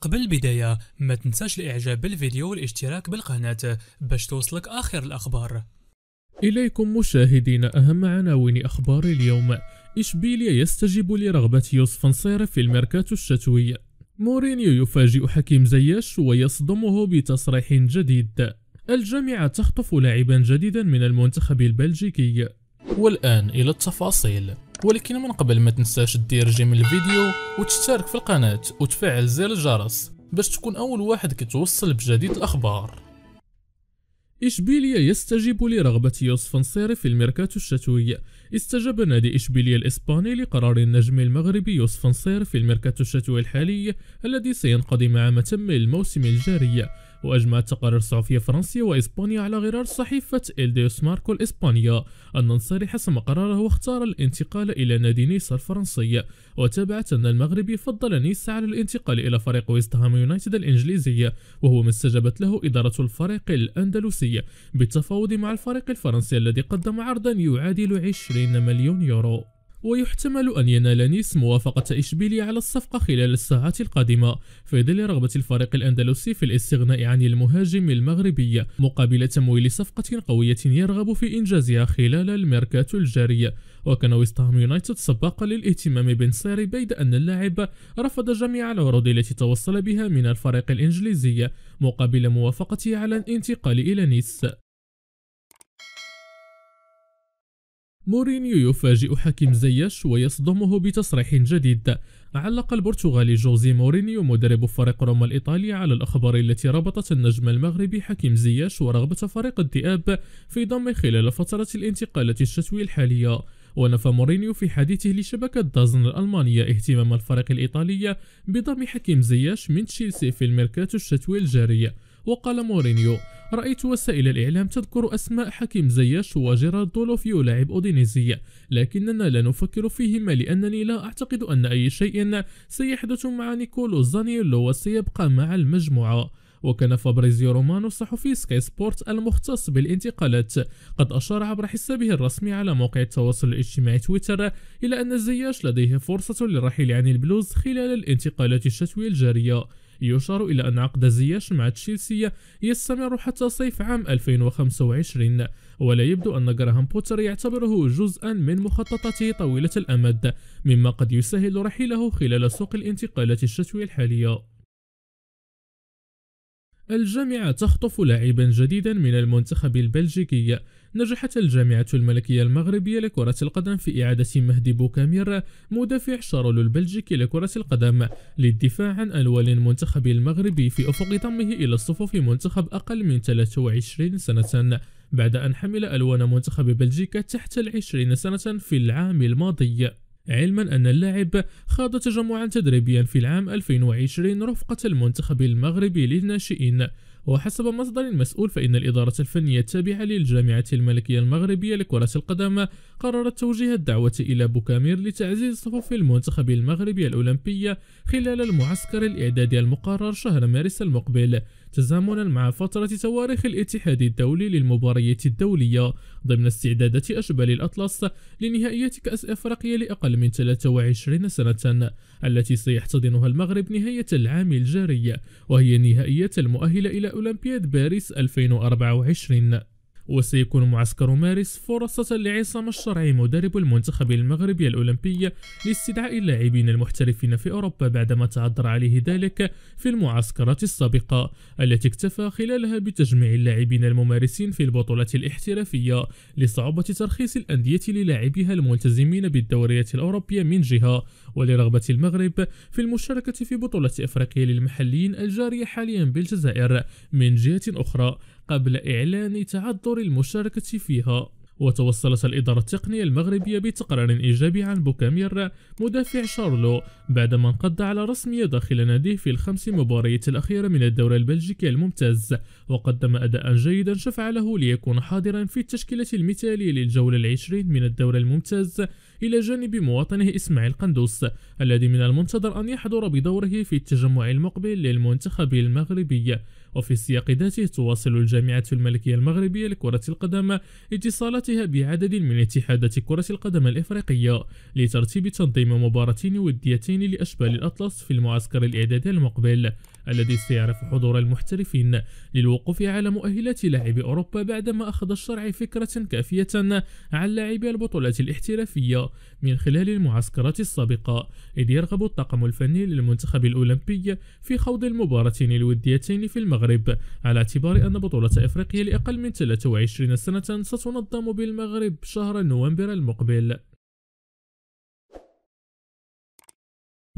قبل البداية ما تنساش الاعجاب بالفيديو والاشتراك بالقناة باش توصلك اخر الاخبار إليكم مشاهدين أهم عناوين أخبار اليوم إشبيليا يستجيب لرغبة يوسف نصير في الميركاتو الشتوي مورينيو يفاجئ حكيم زياش ويصدمه بتصريح جديد الجامعة تخطف لاعبا جديدا من المنتخب البلجيكي والآن إلى التفاصيل ولكن من قبل ما تنساش دير جيم الفيديو وتشترك في القناة وتفعل زر الجرس باش تكون أول واحد كتوصل بجديد الأخبار إشبيليا يستجيب لرغبة يوسف نصيري في الميركاتو الشتوي استجاب نادي إشبيليا الإسباني لقرار النجم المغربي يوسف نصيري في الميركاتو الشتوي الحالي الذي سينقضي مع ما تم الموسم الجاري وأجمعت تقارير صحفية فرنسية وإسبانيا على غرار صحيفة إلديوس ماركو الإسبانية أن أنصاري حسم قراره واختار الانتقال إلى نادي نيس الفرنسي وتابعت أن المغربي فضل نيس على الانتقال إلى فريق ويست هام يونايتد الإنجليزي وهو ما استجابت له إدارة الفريق الأندلسي بالتفاوض مع الفريق الفرنسي الذي قدم عرضا يعادل 20 مليون يورو ويحتمل أن ينال نيس موافقة إشبيلي على الصفقة خلال الساعات القادمة في ظل رغبة الفريق الأندلسي في الاستغناء عن المهاجم المغربي مقابل تمويل صفقة قوية يرغب في إنجازها خلال الميركاتو الجاري وكان ويستهام يونايتد سباقا للاهتمام بنصيري بيد أن اللاعب رفض جميع العروض التي توصل بها من الفريق الإنجليزي مقابل موافقته على الانتقال إلى نيس مورينيو يفاجئ حكيم زياش ويصدمه بتصريح جديد علق البرتغالي جوزي مورينيو مدرب فريق روما الإيطالي على الأخبار التي ربطت النجم المغربي حكيم زياش ورغبة فريق الذئاب في ضمه خلال فترة الانتقالات الشتوية الحالية ونفى مورينيو في حديثه لشبكة دازن الألمانية اهتمام الفريق الإيطالي بضم حكيم زياش من تشيلسي في الميركاتو الشتوي الجاري وقال مورينيو رأيت وسائل الإعلام تذكر أسماء حكيم زياش وجيرارد دولوفيو لاعب أودينيزي لكننا لا نفكر فيهما لأنني لا أعتقد أن أي شيء سيحدث مع نيكولو زانييلو وسيبقى مع المجموعة وكان فابريزيو رومانو الصحفي سكاي سبورت المختص بالانتقالات قد أشار عبر حسابه الرسمي على موقع التواصل الاجتماعي تويتر إلى أن زياش لديه فرصة للرحيل عن البلوز خلال الانتقالات الشتوية الجارية يشار إلى أن عقد زياش مع تشيلسي يستمر حتى صيف عام 2025 ولا يبدو أن جراهام بوتر يعتبره جزءا من مخططاته طويلة الأمد مما قد يسهل رحيله خلال سوق الانتقالات الشتوي الحالية الجامعة تخطف لاعبا جديدا من المنتخب البلجيكي نجحت الجامعة الملكية المغربية لكرة القدم في إعادة مهدي بوكامير مدافع شارل البلجيكي لكرة القدم للدفاع عن ألوال المنتخب المغربي في أفق ضمه إلى صفوف منتخب أقل من 23 سنة بعد أن حمل ألوان منتخب بلجيكا تحت العشرين سنة في العام الماضي علما أن اللاعب خاض تجمعا تدريبيا في العام 2020 رفقة المنتخب المغربي للناشئين وحسب مصدر مسؤول فإن الإدارة الفنية التابعة للجامعة الملكية المغربية لكرة القدم قررت توجيه الدعوة إلى بوكامير لتعزيز صفوف المنتخب المغربي الأولمبية خلال المعسكر الإعدادي المقرر شهر مارس المقبل تزامنا مع فترة تواريخ الاتحاد الدولي للمباريات الدولية ضمن استعدادات أشبال الأطلس لنهائية كأس إفريقيا لأقل من 23 سنة التي سيحتضنها المغرب نهاية العام الجاري وهي النهائية المؤهلة إلى أولمبياد باريس 2024 وسيكون معسكر مارس فرصة لعصام الشرعي مدرب المنتخب المغربي الأولمبي لاستدعاء اللاعبين المحترفين في أوروبا بعدما تعذر عليه ذلك في المعسكرات السابقة التي اكتفى خلالها بتجميع اللاعبين الممارسين في البطولات الاحترافية لصعوبة ترخيص الأندية للاعبيها الملتزمين بالدوريات الأوروبية من جهة ولرغبة المغرب في المشاركة في بطولة أفريقيا للمحليين الجارية حاليا بالجزائر من جهة أخرى قبل إعلان تعذر المشاركة فيها وتوصلت الإدارة التقنية المغربية بتقرير إيجابي عن بوكامير مدافع شارلو بعدما انقض على رسمية داخل ناديه في الخمس مباريات الأخيرة من الدوري البلجيكي الممتاز وقدم أداء جيدا شفع له ليكون حاضرا في التشكيلة المثالية للجولة العشرين من الدوري الممتاز إلى جانب مواطنه إسماعيل قندوس الذي من المنتظر أن يحضر بدوره في التجمع المقبل للمنتخب المغربي وفي السياق ذاته تواصل الجامعة الملكية المغربية لكرة القدم اتصالاتها بعدد من اتحادات كرة القدم الإفريقية لترتيب تنظيم مباراتين وديتين لأشبال الأطلس في المعسكر الإعدادي المقبل الذي سيعرف حضور المحترفين للوقوف على مؤهلات لاعبي أوروبا بعدما أخذ الشرع فكرة كافية عن لاعبي البطولات الاحترافية من خلال المعسكرات السابقة إذ يرغب الطاقم الفني للمنتخب الأولمبي في خوض المباراتين الوديتين في المغرب على اعتبار أن بطولة إفريقيا لأقل من 23 سنة ستنظم بالمغرب شهر نوفمبر المقبل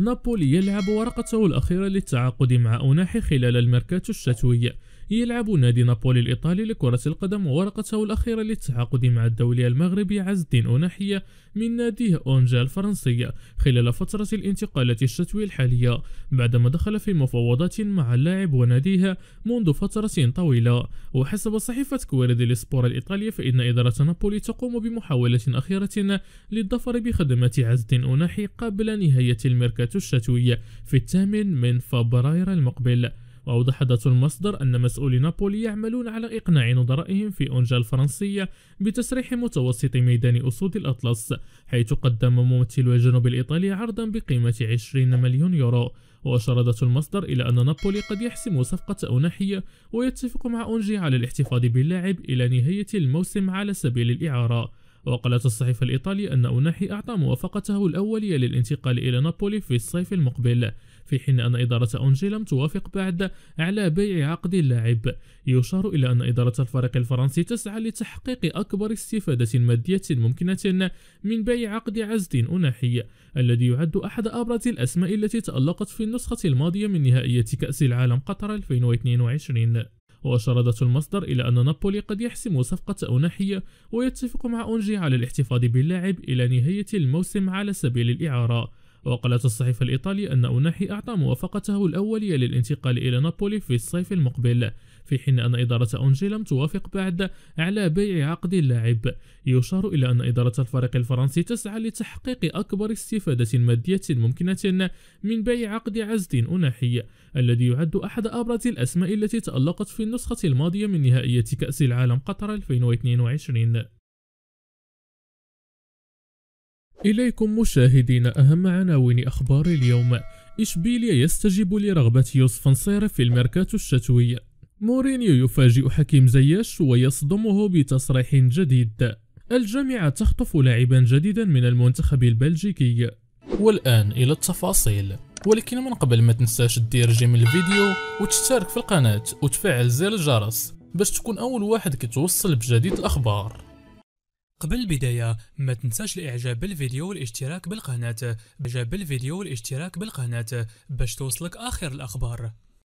نابولي يلعب ورقته الأخيرة للتعاقد مع أوناحي خلال الميركاتو الشتوي يلعب نادي نابولي الإيطالي لكرة القدم ورقته الأخيرة للتعاقد مع الدولي المغربي عز الدين أوناحية من ناديه أونجا الفرنسي خلال فترة الانتقالات الشتوية الحالية بعدما دخل في مفاوضات مع اللاعب وناديه منذ فترة طويلة وحسب صحيفة كويرا دي سبور الإيطالية فإن إدارة نابولي تقوم بمحاولة أخيرة للظفر بخدمات عز الدين أوناحي قبل نهاية الميركاتو الشتوي في الثامن من فبراير المقبل وأوضح ذات المصدر أن مسؤولي نابولي يعملون على إقناع نظرائهم في أونجا الفرنسية بتسريح متوسط ميدان أسود الأطلس حيث قدم ممثل الجنوب الإيطالي عرضا بقيمة 20 مليون يورو وأشار ذات المصدر إلى أن نابولي قد يحسم صفقة أوناحية ويتفق مع أونجي على الاحتفاظ باللاعب إلى نهاية الموسم على سبيل الإعارة وقالت الصحيفة الإيطالية أن أوناحي أعطى موافقته الأولية للانتقال إلى نابولي في الصيف المقبل في حين أن إدارة أونجي لم توافق بعد على بيع عقد اللاعب يشار إلى أن إدارة الفريق الفرنسي تسعى لتحقيق أكبر استفادة مادية ممكنة من بيع عقد عزدين أناحي الذي يعد أحد أبرز الأسماء التي تألقت في النسخة الماضية من نهائية كأس العالم قطر 2022 وأشارت المصدر إلى أن نابولي قد يحسم صفقة أوناحي ويتفق مع أونجي على الاحتفاظ باللاعب إلى نهاية الموسم على سبيل الإعارة وقالت الصحيفة الإيطالية أن أوناحي أعطى موافقته الأولية للانتقال إلى نابولي في الصيف المقبل في حين أن إدارة أونجي لم توافق بعد على بيع عقد اللاعب يشار إلى أن إدارة الفريق الفرنسي تسعى لتحقيق أكبر استفادة مادية ممكنة من بيع عقد عزد أوناحي الذي يعد أحد أبرز الأسماء التي تألقت في النسخة الماضية من نهائية كأس العالم قطر 2022 إليكم مشاهدين أهم عناوين أخبار اليوم إشبيليا يستجيب لرغبة يوسف نصير في الميركاتو الشتوي مورينيو يفاجئ حكيم زياش ويصدمه بتصريح جديد الجامعة تخطف لاعبا جديدا من المنتخب البلجيكي والآن إلى التفاصيل ولكن من قبل ما تنساش تدير جيم الفيديو وتشترك في القناة وتفعل زر الجرس باش تكون أول واحد كتوصل بجديد الأخبار قبل البداية ما تنساش الاعجاب بالفيديو والاشتراك بالقناة اعجاب بالفيديو والاشتراك بالقناة باش توصلك اخر الاخبار